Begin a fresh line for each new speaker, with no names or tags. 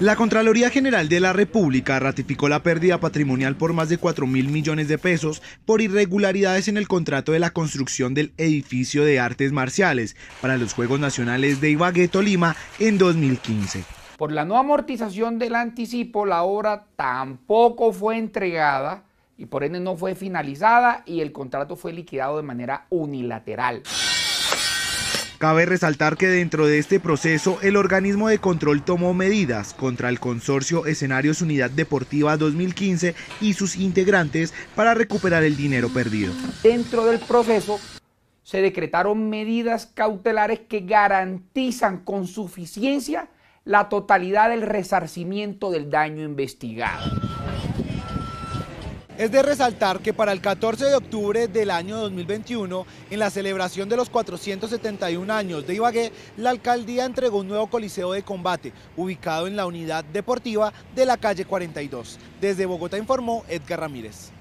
La Contraloría General de la República ratificó la pérdida patrimonial por más de 4 mil millones de pesos por irregularidades en el contrato de la construcción del edificio de artes marciales para los Juegos Nacionales de Ibagué, Tolima, en 2015.
Por la no amortización del anticipo, la obra tampoco fue entregada y por ende no fue finalizada y el contrato fue liquidado de manera unilateral.
Cabe resaltar que dentro de este proceso el organismo de control tomó medidas contra el consorcio Escenarios Unidad Deportiva 2015 y sus integrantes para recuperar el dinero perdido.
Dentro del proceso se decretaron medidas cautelares que garantizan con suficiencia la totalidad del resarcimiento del daño investigado.
Es de resaltar que para el 14 de octubre del año 2021, en la celebración de los 471 años de Ibagué, la alcaldía entregó un nuevo coliseo de combate, ubicado en la unidad deportiva de la calle 42. Desde Bogotá informó Edgar Ramírez.